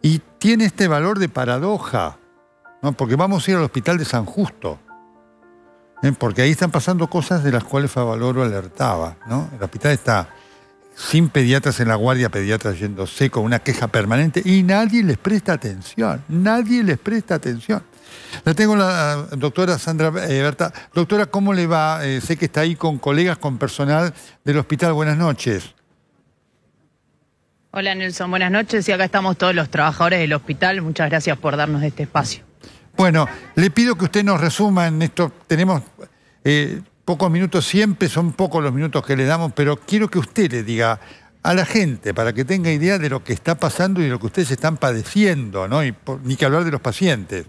Y tiene este valor de paradoja, ¿no? porque vamos a ir al hospital de San Justo, ¿eh? porque ahí están pasando cosas de las cuales Favaloro alertaba. ¿no? El hospital está sin pediatras en la guardia, pediatras yéndose con una queja permanente y nadie les presta atención, nadie les presta atención. La tengo la eh, doctora Sandra eh, Berta. Doctora, ¿cómo le va? sé que está ahí con colegas, con personal del hospital. Buenas noches. Hola Nelson, buenas noches y acá estamos todos los trabajadores del hospital. Muchas gracias por darnos este espacio. Bueno, le pido que usted nos resuma en esto. Tenemos eh, pocos minutos, siempre son pocos los minutos que le damos, pero quiero que usted le diga a la gente para que tenga idea de lo que está pasando y de lo que ustedes están padeciendo, ¿no? Y ni que hablar de los pacientes.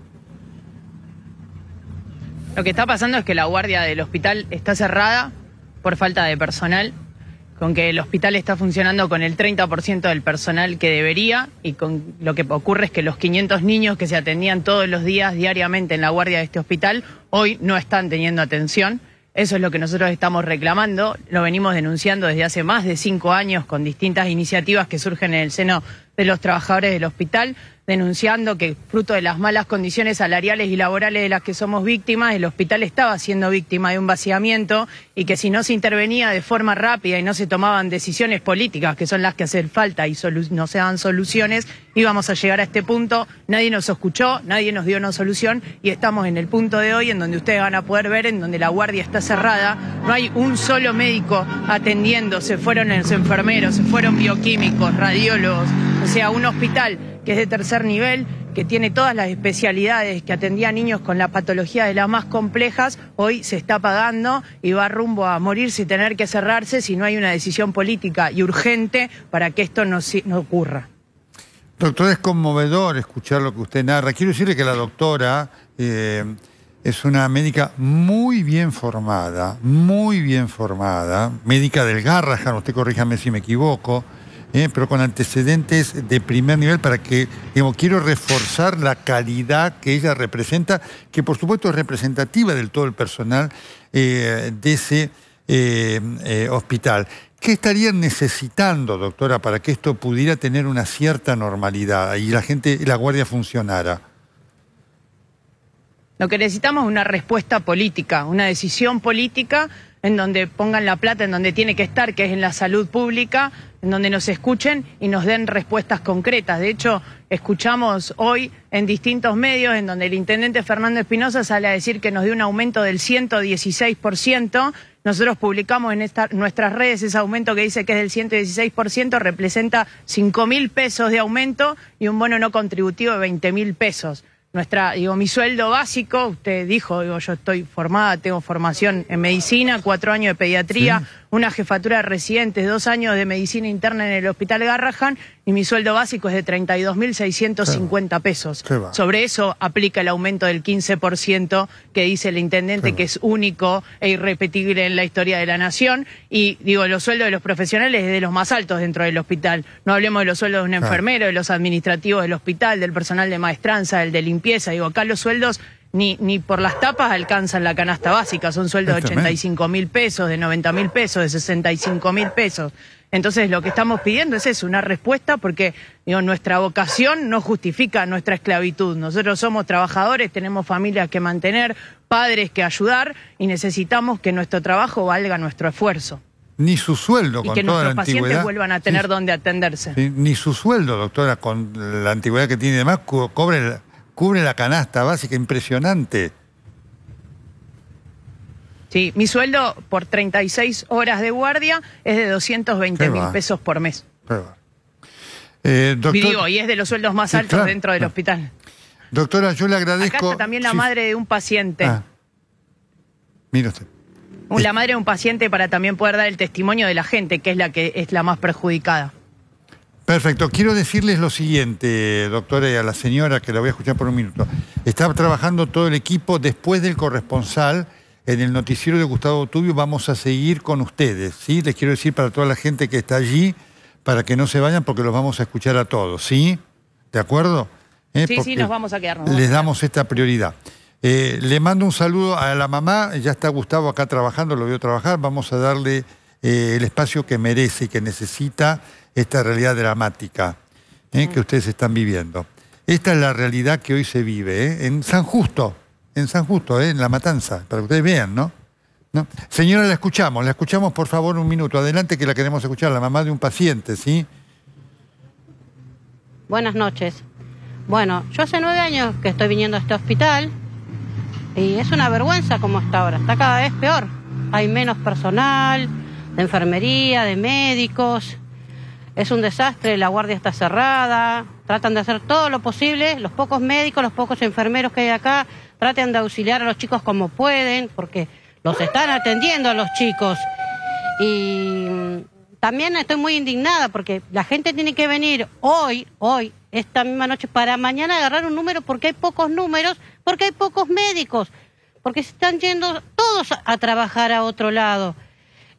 Lo que está pasando es que la guardia del hospital está cerrada por falta de personal con que el hospital está funcionando con el 30% del personal que debería y con lo que ocurre es que los 500 niños que se atendían todos los días diariamente en la guardia de este hospital hoy no están teniendo atención. Eso es lo que nosotros estamos reclamando, lo venimos denunciando desde hace más de cinco años con distintas iniciativas que surgen en el seno de los trabajadores del hospital, denunciando que fruto de las malas condiciones salariales y laborales de las que somos víctimas, el hospital estaba siendo víctima de un vaciamiento y que si no se intervenía de forma rápida y no se tomaban decisiones políticas, que son las que hacen falta y no se dan soluciones, íbamos a llegar a este punto. Nadie nos escuchó, nadie nos dio una solución y estamos en el punto de hoy en donde ustedes van a poder ver, en donde la guardia está cerrada, no hay un solo médico atendiendo, se fueron los enfermeros, se fueron bioquímicos, radiólogos, o sea, un hospital que es de tercer nivel, que tiene todas las especialidades, que atendía a niños con la patología de las más complejas, hoy se está pagando y va rumbo a morirse y tener que cerrarse si no hay una decisión política y urgente para que esto no, no ocurra. Doctor, es conmovedor escuchar lo que usted narra. Quiero decirle que la doctora eh, es una médica muy bien formada, muy bien formada, médica del Garrahan, usted corríjame si me equivoco, eh, pero con antecedentes de primer nivel para que, digo, quiero reforzar la calidad que ella representa, que por supuesto es representativa del todo el personal eh, de ese eh, hospital. ¿Qué estarían necesitando, doctora, para que esto pudiera tener una cierta normalidad y la gente, la guardia funcionara? Lo que necesitamos es una respuesta política, una decisión política en donde pongan la plata, en donde tiene que estar, que es en la salud pública, en donde nos escuchen y nos den respuestas concretas. De hecho, escuchamos hoy en distintos medios en donde el intendente Fernando Espinosa sale a decir que nos dio un aumento del 116%. Nosotros publicamos en nuestras redes ese aumento que dice que es del 116%, representa 5 mil pesos de aumento y un bono no contributivo de 20 mil pesos nuestra, digo, mi sueldo básico, usted dijo, digo, yo estoy formada, tengo formación en medicina, cuatro años de pediatría, una jefatura de residentes, dos años de medicina interna en el Hospital Garrahan y mi sueldo básico es de 32.650 pesos. Sobre eso aplica el aumento del 15% que dice el intendente que es único e irrepetible en la historia de la nación y digo, los sueldos de los profesionales es de los más altos dentro del hospital. No hablemos de los sueldos de un enfermero, de los administrativos del hospital, del personal de maestranza, del de limpieza, digo, acá los sueldos ni, por las tapas alcanzan la canasta básica, son sueldos de 85 mil pesos, de 90 mil pesos, de 65 mil pesos. Entonces lo que estamos pidiendo es eso, una respuesta, porque nuestra vocación no justifica nuestra esclavitud. Nosotros somos trabajadores, tenemos familias que mantener, padres que ayudar y necesitamos que nuestro trabajo valga nuestro esfuerzo. Ni su sueldo, y que nuestros pacientes vuelvan a tener donde atenderse. ni su sueldo, doctora, con la antigüedad que tiene de demás, cobre la cubre la canasta básica, impresionante. Sí, mi sueldo por 36 horas de guardia es de 220 mil pesos por mes. Eh, y, digo, y es de los sueldos más altos dentro del hospital. Doctora, yo le agradezco. también la madre de un paciente. Ah. Mira usted. La madre de un paciente para también poder dar el testimonio de la gente, que es la que es la más perjudicada. Perfecto. Quiero decirles lo siguiente, doctora, y a la señora, que la voy a escuchar por un minuto. Está trabajando todo el equipo después del corresponsal. En el noticiero de Gustavo Tubio vamos a seguir con ustedes, ¿sí? Les quiero decir para toda la gente que está allí, para que no se vayan porque los vamos a escuchar a todos, ¿sí? ¿De acuerdo? ¿Eh? Sí, sí, nos vamos a quedar. les damos esta prioridad. Eh, le mando un saludo a la mamá, ya está Gustavo acá trabajando, lo veo trabajar, vamos a darle eh, el espacio que merece y que necesita esta realidad dramática eh, que mm. ustedes están viviendo. Esta es la realidad que hoy se vive eh, en San Justo, en San Justo, en La Matanza, para que ustedes vean, ¿no? ¿no? Señora, la escuchamos, la escuchamos por favor un minuto, adelante que la queremos escuchar, la mamá de un paciente, ¿sí? Buenas noches. Bueno, yo hace nueve años que estoy viniendo a este hospital y es una vergüenza como está ahora, está cada vez peor. Hay menos personal, de enfermería, de médicos. Es un desastre, la guardia está cerrada, tratan de hacer todo lo posible, los pocos médicos, los pocos enfermeros que hay acá, ...tratan de auxiliar a los chicos como pueden, porque los están atendiendo a los chicos. Y mm, también estoy muy indignada porque la gente tiene que venir hoy, hoy, esta misma noche, para mañana agarrar un número porque hay pocos números, porque hay pocos médicos, porque se están yendo todos a trabajar a otro lado.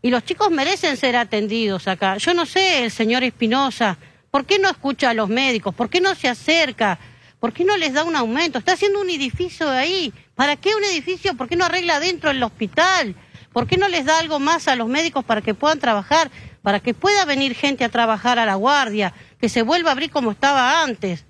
Y los chicos merecen ser atendidos acá. Yo no sé, el señor Espinosa, ¿por qué no escucha a los médicos? ¿Por qué no se acerca? ¿Por qué no les da un aumento? Está haciendo un edificio ahí. ¿Para qué un edificio? ¿Por qué no arregla dentro el hospital? ¿Por qué no les da algo más a los médicos para que puedan trabajar? Para que pueda venir gente a trabajar a la guardia, que se vuelva a abrir como estaba antes.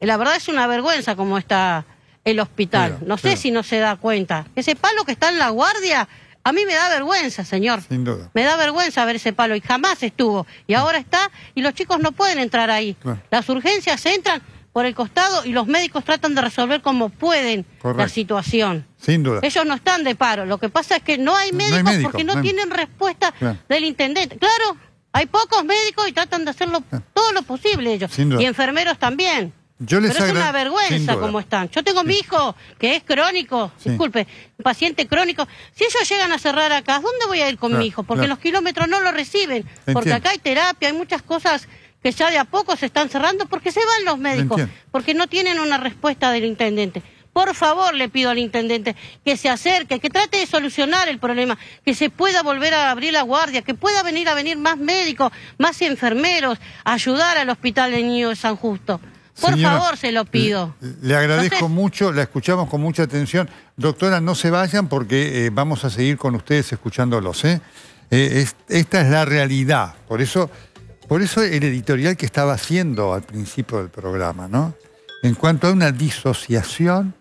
La verdad es una vergüenza como está el hospital. no sé si no se da cuenta. Ese palo que está en la guardia a mí me da vergüenza, señor. Sin duda. Me da vergüenza ver ese palo y jamás estuvo. Y ahora está y los chicos no pueden entrar ahí. Las urgencias entran por el costado y los médicos tratan de resolver como pueden la situación. Sin duda. Ellos no están de paro. Lo que pasa es que no hay médicos porque no, tienen respuesta del intendente. Claro, hay pocos médicos y tratan de hacerlo todo lo posible ellos. Y enfermeros también. Yo les Pero es una vergüenza como están. Yo tengo mi hijo que es crónico, disculpe, disculpe, paciente crónico. Si ellos llegan a cerrar acá, ¿dónde voy a ir con mi hijo? Porque los kilómetros no lo reciben. Porque acá hay terapia, hay muchas cosas que ya de a poco se están cerrando porque se van los médicos, porque no tienen una respuesta del intendente. Por favor, le pido al intendente que se acerque, que trate de solucionar el problema, que se pueda volver a abrir la guardia, que pueda venir a venir más médicos, más enfermeros, ayudar al hospital de Niño de San Justo. Por favor, se lo pido. Le, agradezco mucho, la escuchamos con mucha atención. Doctora, no se vayan porque eh, vamos a seguir con ustedes escuchándolos. ¿eh? Eh, esta es la realidad. Por eso, por eso el editorial que estaba haciendo al principio del programa, ¿no? En cuanto a una disociación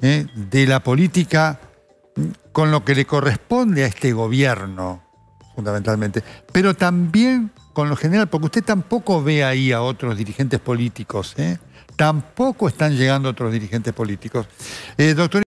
de la política con lo que le corresponde a este gobierno fundamentalmente, pero también con lo general, porque usted tampoco ve ahí a otros dirigentes políticos, ¿eh? tampoco están llegando otros dirigentes políticos. Eh,